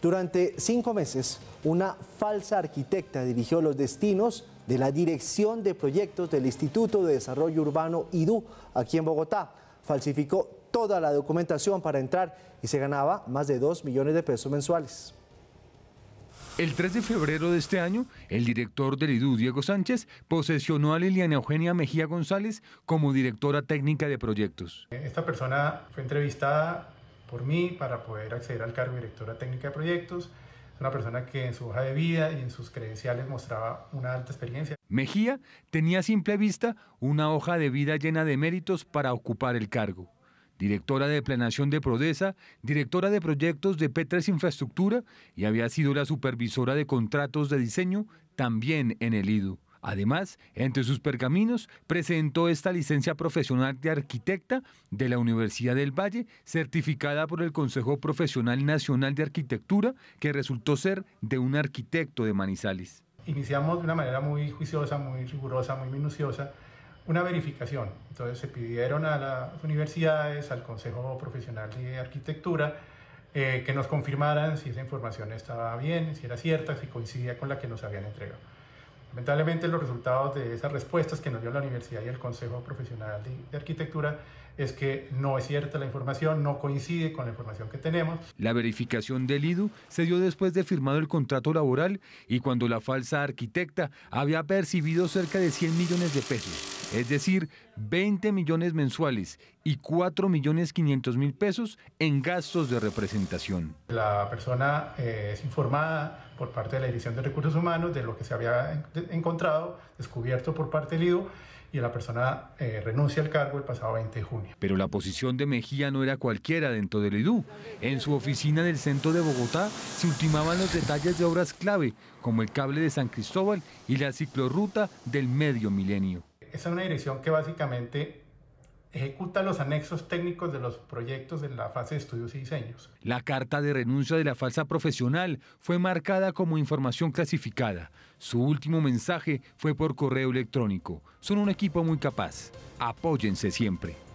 Durante cinco meses, una falsa arquitecta dirigió los destinos de la Dirección de Proyectos del Instituto de Desarrollo Urbano IDU aquí en Bogotá. Falsificó toda la documentación para entrar y se ganaba más de 2 millones de pesos mensuales. El 3 de febrero de este año, el director del IDU, Diego Sánchez, posesionó a Liliana Eugenia Mejía González como directora técnica de proyectos. Esta persona fue entrevistada por mí para poder acceder al cargo de directora técnica de proyectos. una persona que en su hoja de vida y en sus credenciales mostraba una alta experiencia. Mejía tenía a simple vista una hoja de vida llena de méritos para ocupar el cargo. Directora de Planación de Prodesa, directora de proyectos de P3 Infraestructura y había sido la supervisora de contratos de diseño también en el IDU. Además, entre sus pergaminos presentó esta licencia profesional de arquitecta de la Universidad del Valle, certificada por el Consejo Profesional Nacional de Arquitectura, que resultó ser de un arquitecto de Manizales. Iniciamos de una manera muy juiciosa, muy rigurosa, muy minuciosa, una verificación. Entonces se pidieron a las universidades, al Consejo Profesional de Arquitectura, eh, que nos confirmaran si esa información estaba bien, si era cierta, si coincidía con la que nos habían entregado. Lamentablemente los resultados de esas respuestas que nos dio la universidad y el Consejo Profesional de, Arquitectura es que no es cierta la información, no coincide con la información que tenemos. La verificación del IDU se dio después de firmado el contrato laboral y cuando la falsa arquitecta había percibido cerca de 100 millones de pesos es decir, 20 millones mensuales y 4 millones mil pesos en gastos de representación. La persona eh, es informada por parte de la Dirección de Recursos Humanos de lo que se había encontrado, descubierto por parte del IDU, y la persona eh, renuncia al cargo el pasado 20 de junio. Pero la posición de Mejía no era cualquiera dentro del IDU. En su oficina del centro de Bogotá se ultimaban los detalles de obras clave, como el cable de San Cristóbal y la ciclorruta del medio milenio es una dirección que básicamente ejecuta los anexos técnicos de los proyectos en la fase de estudios y diseños. La carta de renuncia de la falsa profesional fue marcada como información clasificada. Su último mensaje fue por correo electrónico. Son un equipo muy capaz. Apóyense siempre.